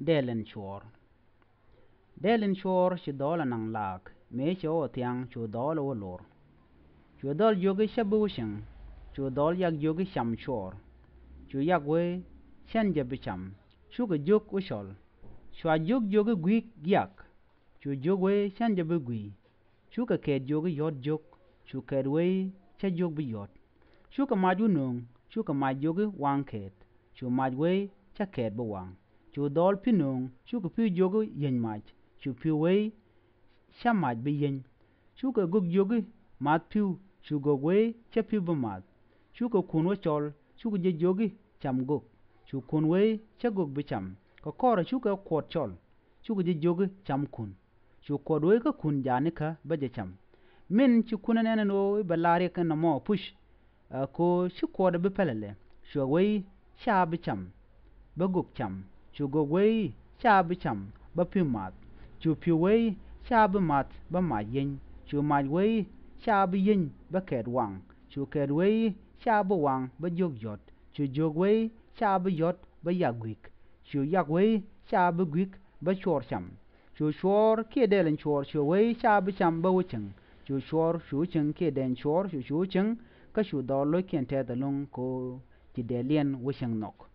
Delen Shore Delen Shore shi dola nang lak me shi o tiang chu dola o lor chu dol yogi shabu shing chu dol yak yogi sham shore chu yak we shan jabi sham chu ka jok u shol chu a jok yogi gui yak chu jok we shan jabi gui chu ka ket yogi yot jok chu ket we cha jok bi yot chu ka maju nung chu ka maj yogi wang ket chu maj we cha ket bi wang chu dol pi nung chu ku pi jogu yen mach chu pi wei sha mach bi yen chu ku gug jogu mat pi chu go wei cha pi bu mat chu ku kun wo chol chu ku je jogu cham go chu kun wei cha gug bi cham ko kora chu ku kwot chol chu ku je jogu cham kun chu ko do ka kun ne ka ba je cham min chu ne ne no ba lari ka na mo push ko eh, ko kwot bi pelele chu wei sha bi cham ba gug cham chugowei shabi cham bapimat chupiwei shabi mat bamayin chumalwei shabi yin bakerwang chukerwei shabi wang cha bajogyot chujogwei shabi yot bayagwik chuyagwei shabi gwik bachorcham chuchor kedelen chor chuwei shabi cham bawchang chuchor chuchang keden chor chuchang ka chu dollo kente dalung ko tidelian wishang nok